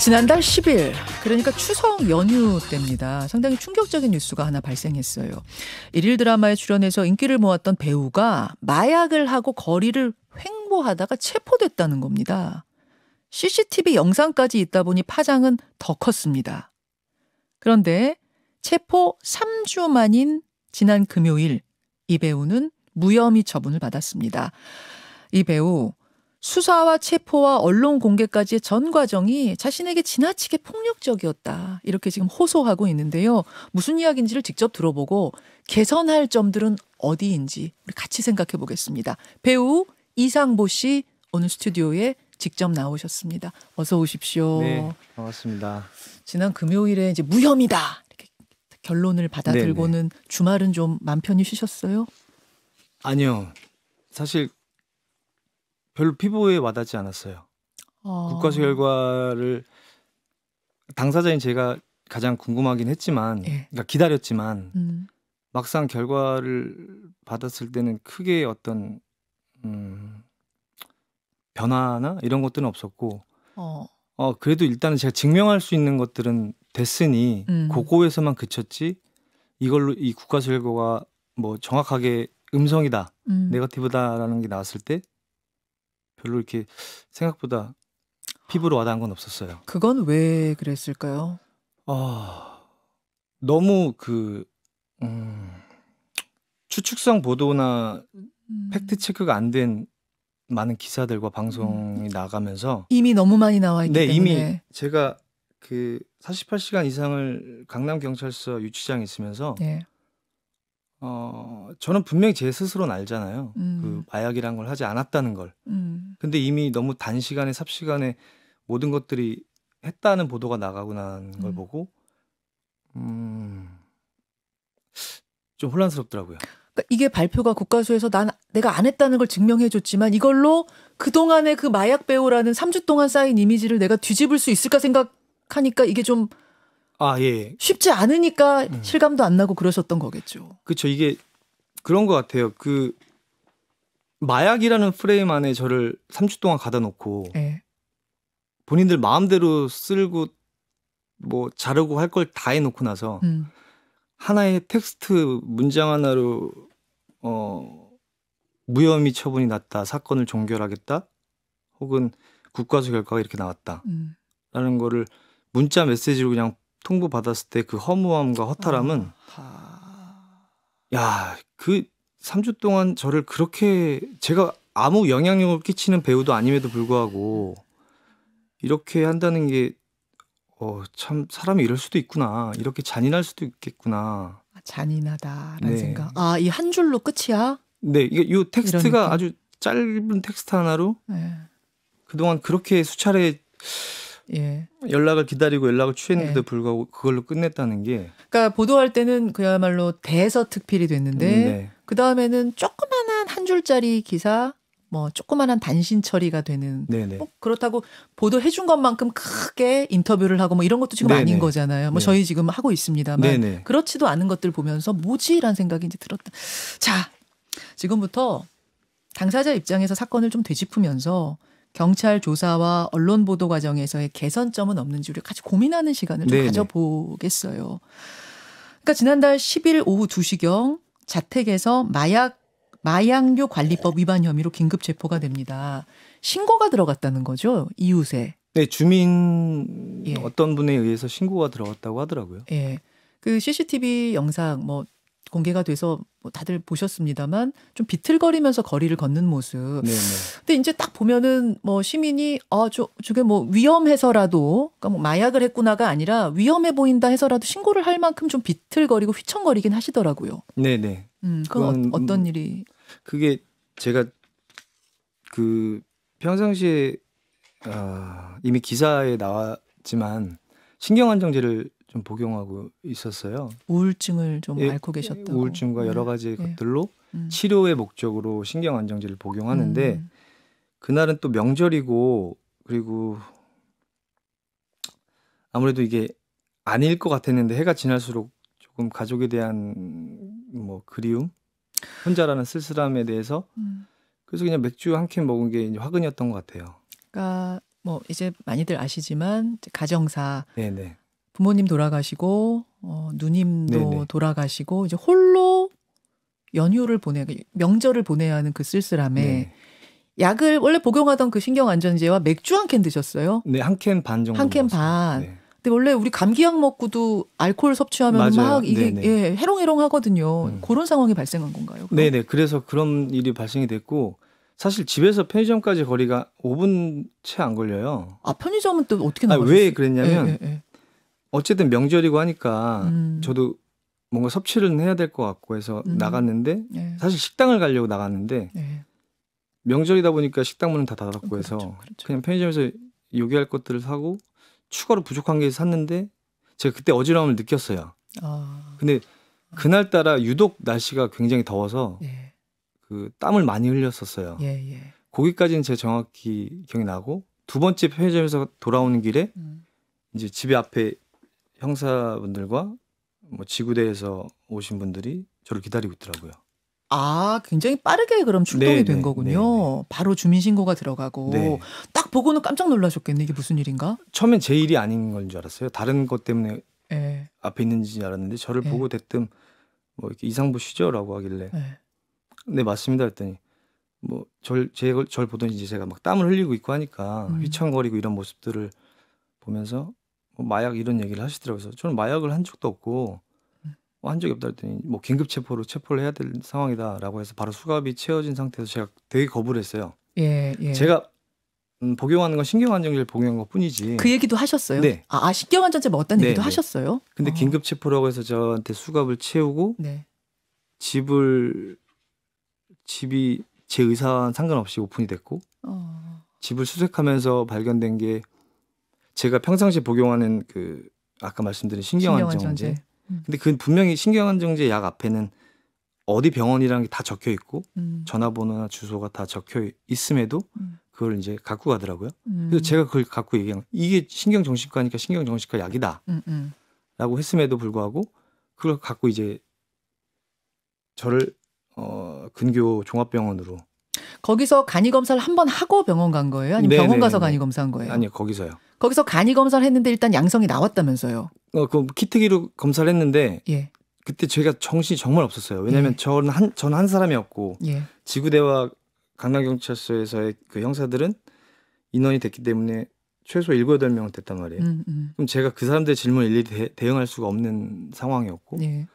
지난달 10일 그러니까 추석 연휴 때입니다. 상당히 충격적인 뉴스가 하나 발생했어요. 일일 드라마에 출연해서 인기를 모았던 배우가 마약을 하고 거리를 횡보하다가 체포됐다는 겁니다. CCTV 영상까지 있다 보니 파장은 더 컸습니다. 그런데 체포 3주 만인 지난 금요일 이 배우는 무혐의 처분을 받았습니다. 이 배우 수사와 체포와 언론 공개까지의 전 과정이 자신에게 지나치게 폭력적이었다. 이렇게 지금 호소하고 있는데요. 무슨 이야기인지를 직접 들어보고 개선할 점들은 어디인지 우리 같이 생각해 보겠습니다. 배우 이상보 씨 오늘 스튜디오에 직접 나오셨습니다. 어서 오십시오. 네, 반갑습니다. 지난 금요일에 이제 무혐의다. 이렇게 결론을 받아들고는 네네. 네. 주말은 좀 맘 편히 쉬셨어요? 아니요. 사실 별로 피부에 와닿지 않았어요. 어... 아. 국과수 결과를 당사자인 제가 가장 궁금하긴 했지만, 예. 그러니까 기다렸지만 음. 막상 결과를 받았을 때는 크게 어떤 음, 변화나 이런 것들은 없었고, 어. 어 그래도 일단은 제가 증명할 수 있는 것들은 됐으니 고 음. 그거에서만 그쳤지 이걸로 이 국가수 결과가 뭐 정확하게 음성이다, 음. 네거티브다라는 게 나왔을 때 별로 이렇게 생각보다 피부로 와닿은 건 없었어요. 그건 왜 그랬을까요? 아 어, 너무 그 음, 추측성 보도나 음. 팩트 체크가 안 된 많은 기사들과 음. 방송이 음. 나가면서 이미 너무 많이 나와 있기 네, 때문에 이미 제가 그 48시간 이상을 강남 경찰서 유치장에 있으면서 네. 어 저는 분명히 제 스스로는 알잖아요. 그 음. 마약이란 걸 하지 않았다는 걸. 음. 근데 이미 너무 단시간에 삽시간에 모든 것들이 했다는 보도가 나가고 난걸 음. 보고 음. 좀 혼란스럽더라고요. 그러니까 이게 발표가 국가수에서 난 내가 안 했다는 걸 증명해 줬지만 이걸로 그동안의 그 마약 배우라는 3주 동안 쌓인 이미지를 내가 뒤집을 수 있을까 생각하니까 이게 좀 아, 예. 예. 쉽지 않으니까 음. 실감도 안 나고 그러셨던 거겠죠. 그렇죠. 이게 그런 것 같아요. 그 마약이라는 프레임 안에 저를 3주 동안 가둬놓고 네. 예. 본인들 마음대로 쓸고 뭐 자르고 할 걸 다 해놓고 나서 음. 하나의 텍스트 문장 하나로 어 무혐의 처분이 났다 사건을 종결하겠다 혹은 국과수 결과가 이렇게 나왔다라는 음. 거를 문자 메시지로 그냥 통보 받았을 때 그 허무함과 아, 허탈함은 어. 야그 3주 동안 저를 그렇게 제가 아무 영향력을 끼치는 배우도 아님에도 불구하고 이렇게 한다는 게 어, 참 사람이 이럴 수도 있구나. 이렇게 잔인할 수도 있겠구나. 아, 잔인하다라는 네. 생각. 아, 이 한 줄로 끝이야? 네. 이게 요 텍스트가 아주 짧은 텍스트 하나로 네. 그동안 그렇게 수차례 예. 연락을 기다리고 연락을 취했는데도 예. 불구하고 그걸로 끝냈다는 게. 그러니까 보도할 때는 그야말로 대서특필이 됐는데 음, 네. 그 다음에는 조그만한 한 줄짜리 기사, 뭐 조그만한 단신 처리가 되는. 네네. 네. 뭐 그렇다고 보도해 준 것만큼 크게 인터뷰를 하고 뭐 이런 것도 지금 네네. 아닌 네. 거잖아요. 뭐 네. 저희 지금 하고 있습니다만 네네. 네. 그렇지도 않은 것들 보면서 뭐지라는 생각이 이제 들었다. 자, 지금부터 당사자 입장에서 사건을 좀 되짚으면서 경찰 조사와 언론 보도 과정에서의 개선점은 없는지 우리 같이 고민하는 시간을 좀 가져보겠어요. 그러니까 지난달 10일 오후 2시경 자택에서 마약 마약류 관리법 위반 혐의로 긴급 체포가 됩니다. 신고가 들어갔다는 거죠 이웃에. 네 주민 예. 어떤 분에 의해서 신고가 들어갔다고 하더라고요. 예. 그 CCTV 영상 뭐 공개가 돼서 뭐 다들 보셨습니다만 좀 비틀거리면서 거리를 걷는 모습. 네네. 네. 근데 이제 딱 보면은 뭐 시민이 아저 저게 뭐 위험해서라도 그러니까 뭐 마약을 했구나가 아니라 위험해 보인다 해서라도 신고를 할 만큼 좀 비틀거리고 휘청거리긴 하시더라고요. 네네. 네. 음 그건, 그건 음 어, 떤 일이? 그게 제가 그 평상시에 아, 이미 기사에 나왔지만 신경안정제를 좀 복용하고 있었어요. 우울증을 좀 예, 앓고 계셨다고. 우울증과 여러 네. 가지 네. 것들로 네. 치료의 목적으로 신경 안정제를 복용하는데 음. 그날은 또 명절이고 그리고 아무래도 이게 아닐 것 같았는데 해가 지날수록 조금 가족에 대한 뭐 그리움, 혼자라는 쓸쓸함에 대해서 음. 그래서 그냥 맥주 한 캔 먹은 게 이제 화근이었던 것 같아요. 그러니까 뭐 이제 많이들 아시지만 가정사 네네. 네. 부모님 돌아가시고 어, 누님도 네네. 네. 돌아가시고 이제 홀로 연휴를 보내 명절을 보내야 하는 그 쓸쓸함에 네. 약을 원래 복용하던 그 신경안전제와 맥주 한 캔 드셨어요? 네, 한 캔 반 정도. 한 캔 반. 네. 근데 원래 우리 감기약 먹고도 알코올 섭취하면 맞아요. 막 이게 네, 네. 예, 해롱해롱 하거든요. 음. 그런 상황이 발생한 건가요? 네네. 그래서 그런 일이 발생이 됐고 사실 집에서 편의점까지 거리가 5분 채 안 걸려요. 아 편의점은 또 어떻게 아, 나왔어요왜 그랬냐면 예, 예, 예. 어쨌든 명절이고 하니까 음. 저도 뭔가 섭취를 해야 될 것 같고 해서 음. 나갔는데 네. 사실 식당을 가려고 나갔는데 네. 명절이다 보니까 식당 문은 다 닫았고 그렇죠, 해서 그렇죠. 그냥 편의점에서 요기할 것들을 사고 추가로 부족한 게 샀는데 제가 그때 어지러움을 느꼈어요. 아. 근데 그날 따라 유독 날씨가 굉장히 더워서 예. 그 땀을 많이 흘렸었어요. 예, 예. 거기까지는 제 정확히 기억이 나고 두 번째 편의점에서 돌아오는 길에 음. 이제 집에 앞에 형사분들과 뭐 지구대에서 오신 분들이 저를 기다리고 있더라고요. 아, 굉장히 빠르게 그럼 출동이 네네, 네, 된 거군요. 네네. 네. 바로 주민신고가 들어가고 네. 딱 보고는 깜짝 놀라셨겠네. 이게 무슨 일인가? 처음엔 제 일이 아닌 건 줄 알았어요. 다른 것 때문에 네. 앞에 있는지 알았는데 저를 네. 보고 대뜸 뭐 이렇게 이상 보시죠라고 하길래 예. 네, 맞습니다 했더니 뭐절 제절 보더니 제가 막 땀을 흘리고 있고 하니까 음. 휘청거리고 이런 모습들을 보면서 뭐 마약 이런 얘기를 하시더라고요. 저는 마약을 한 적도 없고 뭐한 적이 없다 했더니 뭐 긴급 체포로 체포를 해야 될 상황이다라고 해서 바로 수갑이 채워진 상태에서 제가 되게 거부를 했어요. 예, 예. 제가 음, 복용하는 건 신경안정제를 복용한 것 뿐이지. 그 얘기도 하셨어요? 네. 아, 아 신경안정제 먹었다는 뭐 네, 얘기도 네. 하셨어요? 근데 어. 긴급 체포라고 해서 저한테 수갑을 채우고 네. 집을 집이 제의사와 상관없이 오픈이 됐고 어. 집을 수색하면서 발견된 게 제가 평상시 복용하는 그 아까 말씀드린 신경안정제. 음. 근데 그 분명히 신경안정제 약 앞에는 어디 병원이라는 게 다 적혀 있고 음. 전화번호나 주소가 다 적혀 있음에도 음. 그걸 이제 갖고 가더라고요. 음. 그래서 제가 그걸 갖고 얘기한 이게 신경정신과니까 신경정신과 약이다라고 했음에도 불구하고 그걸 갖고 이제 저를 어 근교 종합병원으로 거기서 간이 검사를 한번 하고 병원 간 거예요? 아니면 네네네. 병원 네, 가서 네, 네. 간이 검사한 거예요? 아니요 거기서요. 거기서 간이 검사를 했는데 일단 양성이 나왔다면서요. 어, 그 키트기로 검사를 했는데 예. 그때 제가 정신이 정말 없었어요. 왜냐면 예. 저는 한, 저는 한 사람이었고 예. 지구대와 강남경찰서에서의 그 형사들은 인원이 됐기 때문에 최소 7, 8명 됐단 말이에요. 음, 음. 그럼 제가 그 사람들의 질문 을 일일이 대, 대응할 수가 없는 상황이었고 예.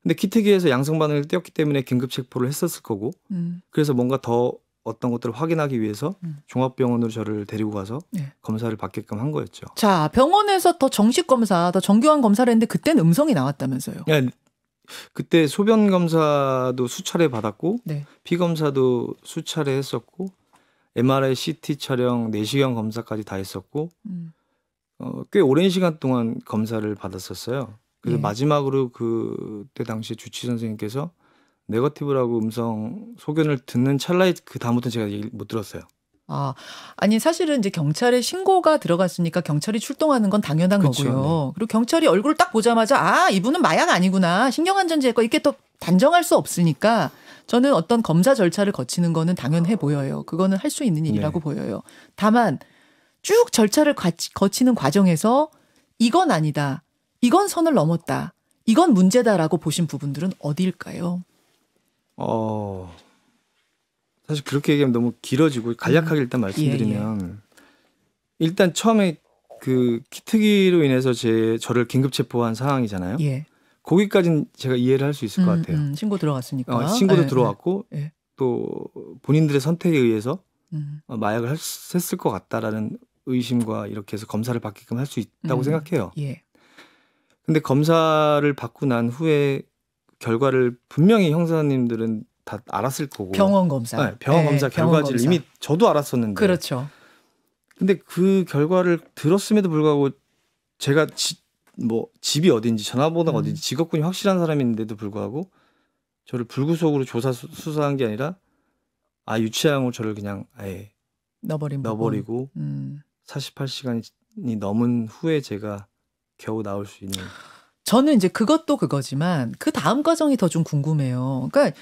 근데 키트기에서 양성 반응을 띄었기 때문에 긴급 체포를 했었을 거고 음. 그래서 뭔가 더 어떤 것들을 확인하기 위해서 음. 종합병원으로 저를 데리고 가서 네. 검사를 받게끔 한 거였죠. 자, 병원에서 더 정식 검사, 더 정교한 검사를 했는데 그때는 음성이 나왔다면서요. 네, 그때 소변 검사도 수차례 받았고 네. 피 검사도 수차례 했었고 MRI, CT 촬영, 내시경 검사까지 다 했었고 음. 어, 꽤 오랜 시간 동안 검사를 받았었어요. 그래서 예. 마지막으로 그때 당시 주치 선생님께서 네거티브라고 음성 소견을 듣는 찰나에 그 다음부터 제가 못 들었어요. 아, 아니 사실은 이제 경찰에 신고가 들어갔으니까 경찰이 출동하는 건 당연한 그쵸, 거고요. 네. 그리고 경찰이 얼굴 을딱 보자마자 아 이분은 마약 아니구나 신경안전제약과 이렇게 또 단정할 수 없으니까 저는 어떤 검사 절차를 거치는 거는 당연해 보여요. 그거는 할 수 있는 일이라고 네. 보여요. 다만 쭉 절차를 거치는 과정에서 이건 아니다, 이건 선을 넘었다, 이건 문제다라고 보신 부분들은 어디일까요? 어 사실 그렇게 얘기하면 너무 길어지고 간략하게 일단 음. 예, 말씀드리면 예, 예. 일단 처음에 그 키트기로 인해서 제 저를 긴급 체포한 상황이잖아요. 예. 거기까지는 제가 이해를 할 수 있을 음, 것 같아요. 음, 신고 들어갔으니까. 어, 신고도 예, 들어왔고 예. 예. 또 본인들의 선택에 의해서 음. 어, 마약을 했을 것 같다라는 의심과 이렇게 해서 검사를 받게끔 할 수 있다고 음. 생각해요. 예. 근데 검사를 받고 난 후에 결과를 분명히 형사님들은 다 알았을 거고 병원 검사 네, 병원 네, 검사 네, 결과지를 이미 저도 알았었는데 그렇죠. 근데 그 결과를 들었음에도 불구하고 제가 지, 뭐 집이 어딘지 전화번호가 음. 어딘지 직업군이 확실한 사람인데도 불구하고 저를 불구속으로 조사 수, 수사한 게 아니라 아 유치장으로 저를 그냥 아예 넣어버린 넣어버리고 음. 48시간이 넘은 후에 제가 겨우 나올 수 있는 저는 이제 그것도 그거지만 그 다음 과정이 더 좀 궁금해요. 그러니까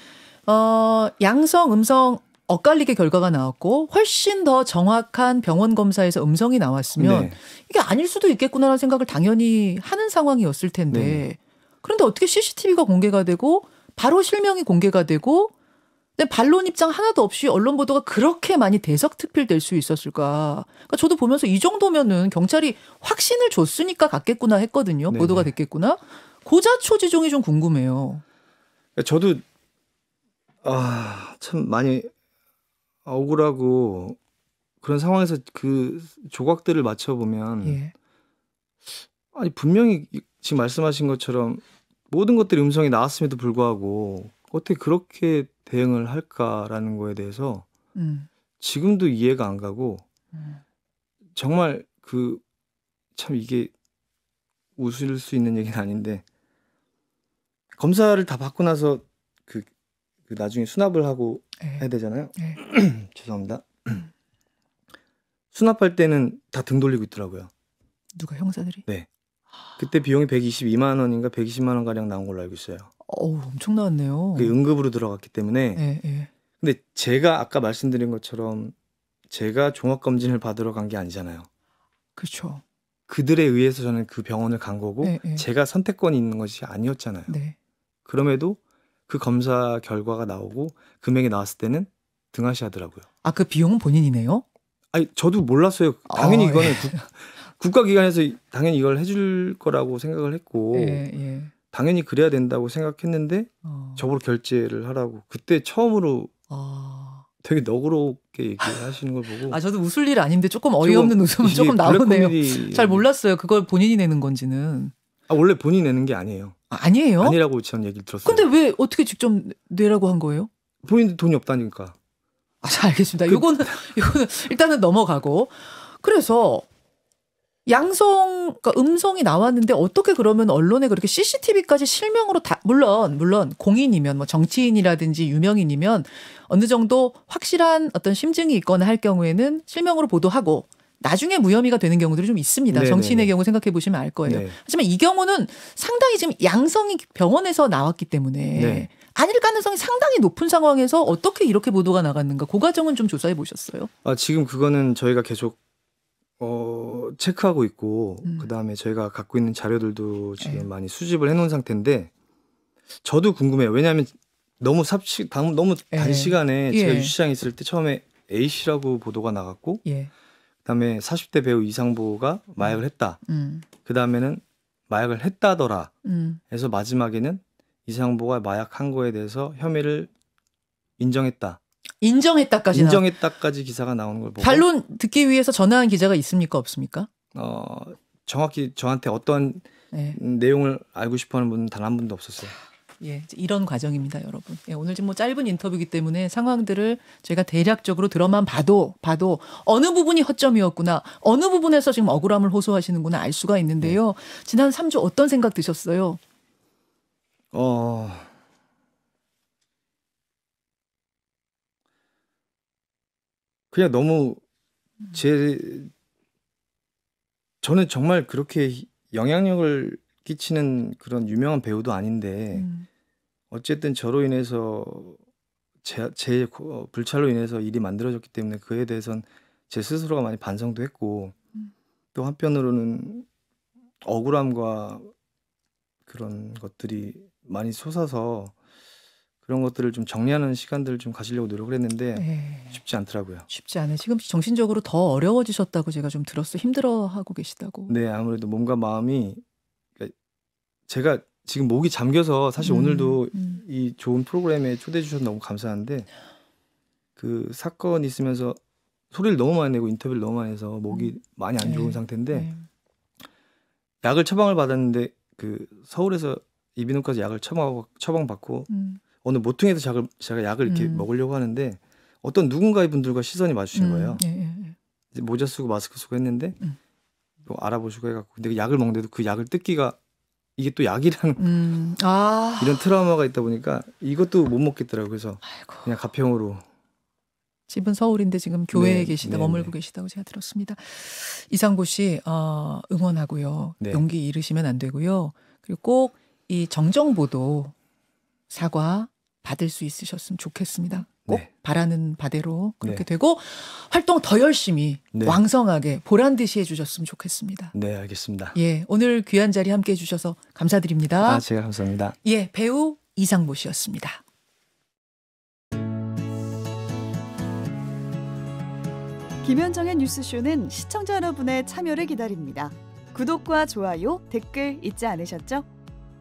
어 양성 음성 엇갈리게 결과가 나왔고 훨씬 더 정확한 병원 검사에서 음성이 나왔으면 네. 이게 아닐 수도 있겠구나라는 생각을 당연히 하는 상황이었을 텐데 네. 그런데 어떻게 CCTV가 공개가 되고 바로 실명이 공개가 되고 근데 반론 입장 하나도 없이 언론 보도가 그렇게 많이 대석특필될 수 있었을까? 그러니까 저도 보면서 이 정도면은 경찰이 확신을 줬으니까 갔겠구나 했거든요. 네네. 보도가 됐겠구나. 고자초지종이 좀 궁금해요. 저도 아참 많이 억울하고 그런 상황에서 그 조각들을 맞춰 보면 예. 아니 분명히 지금 말씀하신 것처럼 모든 것들이 음성이 나왔음에도 불구하고 어떻게 그렇게 대응을 할까라는 거에 대해서 음. 지금도 이해가 안 가고 음. 정말 그 참 이게 웃을 수 있는 얘기는 아닌데 검사를 다 받고 나서 그, 그 나중에 수납을 하고 에. 네. 해야 되잖아요. 네. 죄송합니다. 수납할 때는 다 등 돌리고 있더라고요. 누가 형사들이? 네. 그때 비용이 122만 원인가 120만 원 가량 나온 걸로 알고 있어요. 어우, 엄청 나왔네요. 그 응급으로 들어갔기 때문에. 예, 예. 근데 제가 아까 말씀드린 것처럼 제가 종합 검진을 받으러 간 게 아니잖아요. 그렇죠. 그들에 의해서 저는 그 병원을 간 거고 예, 예. 제가 선택권이 있는 것이 아니었잖아요. 네. 그럼에도 그 검사 결과가 나오고 금액이 나왔을 때는 등하시하더라고요. 아 그 비용은 본인이네요? 아니 저도 몰랐어요. 당연히 아, 예. 이거는 예. 국, 가기관에서 당연히 이걸 해줄 거라고 생각을 했고 예, 예. 당연히 그래야 된다고 생각했는데 어. 저보로 결제를 하라고 그때 처음으로 어. 되게 너그럽게 얘기하시는 걸 보고 아 저도 웃을 일 아닌데 조금 어이없는 웃음은 조금 나오네요. 잘 몰랐어요. 그걸 본인이 내는 건지는. 아 원래 본인이 내는 게 아니에요. 아, 니에요 아니라고 전 얘기를 들었어요. 근데 왜 어떻게 직접 내라고 한 거예요? 본인도 돈이 없다니까. 아, 잘 알겠습니다. 그... 요거는 요거는 일단은 넘어가고 그래서 양성, 그러니까 음성이 나왔는데 어떻게 그러면 언론에 그렇게 CCTV까지 실명으로 다, 물론, 물론 공인이면 뭐 정치인이라든지 유명인이면 어느 정도 확실한 어떤 심증이 있거나 할 경우에는 실명으로 보도하고 나중에 무혐의가 되는 경우들이 좀 있습니다. 네네. 네, 정치인의 네. 경우 생각해 보시면 알 거예요. 네. 하지만 이 경우는 상당히 지금 양성이 병원에서 나왔기 때문에 네. 아닐 가능성이 상당히 높은 상황에서 어떻게 이렇게 보도가 나갔는가 그 과정은 좀 조사해 보셨어요? 아, 지금 그거는 저희가 계속 어, 체크하고 있고 음. 그다음에 저희가 갖고 있는 자료들도 지금 네. 많이 수집을 해 놓은 상태인데 저도 궁금해요. 왜냐하면 너무 삽시 너무 네. 예. 단시간에 예. 제가 유치장에 있을 때 처음에 A 씨라고 보도가 나갔고 예. 그다음에 40대 배우 이상보가 마약을 했다. 음. 그다음에는 마약을 했다더라. 음. 해서 마지막에는 이상보가 마약한 거에 대해서 혐의를 인정했다. 인정했다까지 인정했다까지 기사가 나오는 걸 보고 반론 듣기 위해서 전화한 기자가 있습니까 없습니까? 어 정확히 저한테 어떤 네. 내용을 알고 싶어하는 분은 단 한 분도 없었어요. 예, 이런 과정입니다, 여러분. 예, 오늘 지금 뭐 짧은 인터뷰이기 때문에 상황들을 제가 대략적으로 들어만 봐도 봐도 어느 부분이 허점이었구나, 어느 부분에서 지금 억울함을 호소하시는구나 알 수가 있는데요. 네. 지난 3주 어떤 생각 드셨어요? 어. 그냥 너무 음. 제 저는 정말 그렇게 영향력을 끼치는 그런 유명한 배우도 아닌데 음. 어쨌든 저로 인해서 제, 제 어, 불찰로 인해서 일이 만들어졌기 때문에 그에 대해선 제 스스로가 많이 반성도 했고 음. 또 한편으로는 억울함과 그런 것들이 많이 솟아서 그런 것들을 좀 정리하는 시간들을 좀 가지려고 노력을 했는데 네. 쉽지 않더라고요. 쉽지 않아요. 지금 정신적으로 더 어려워지셨다고 제가 좀 들었어. 힘들어하고 계시다고. 네, 아무래도 몸과 마음이 그니까 제가 지금 목이 잠겨서 사실 음, 오늘도 음. 이 좋은 프로그램에 초대해 주셔서 너무 감사한데 그 사건 있으면서 소리를 너무 많이 내고 인터뷰를 너무 많이 해서 목이 음. 많이 안 좋은 네. 상태인데 네. 약을 처방을 받았는데 그 서울에서 이비인후과에서 약을 처방 하고 처방받고 음. 어느 모퉁이에서 작을, 제가 약을 이렇게 음. 먹으려고 하는데 어떤 누군가의 분들과 시선이 마주친 음. 거예요. 예, 예, 예. 이제 모자 쓰고 마스크 쓰고 했는데 음. 뭐 알아보시고 해갖고 근데 약을 먹는데도 그 약을 뜯기가 이게 또 약이라는 음. 아. 이런 트라우마가 있다 보니까 이것도 못 먹겠더라고요. 그래서 아이고. 그냥 가평으로 집은 서울인데 지금 교회에 네, 계시다 네, 머물고 네. 계시다고 제가 들었습니다. 이상구 씨 어, 응원하고요. 네. 용기 잃으시면 안 되고요. 그리고 꼭 이 정정보도 사과 받을 수 있으셨으면 좋겠습니다. 꼭 네. 바라는 바대로 그렇게 네. 되고 활동 더 열심히 네. 왕성하게 보란 듯이 해주셨으면 좋겠습니다. 네, 알겠습니다. 예, 오늘 귀한 자리 함께 해주셔서 감사드립니다. 아, 제가 감사합니다. 예, 배우 이상모 씨였습니다. 김현정의 뉴스쇼는 시청자 여러분의 참여를 기다립니다. 구독과 좋아요, 댓글 잊지 않으셨죠?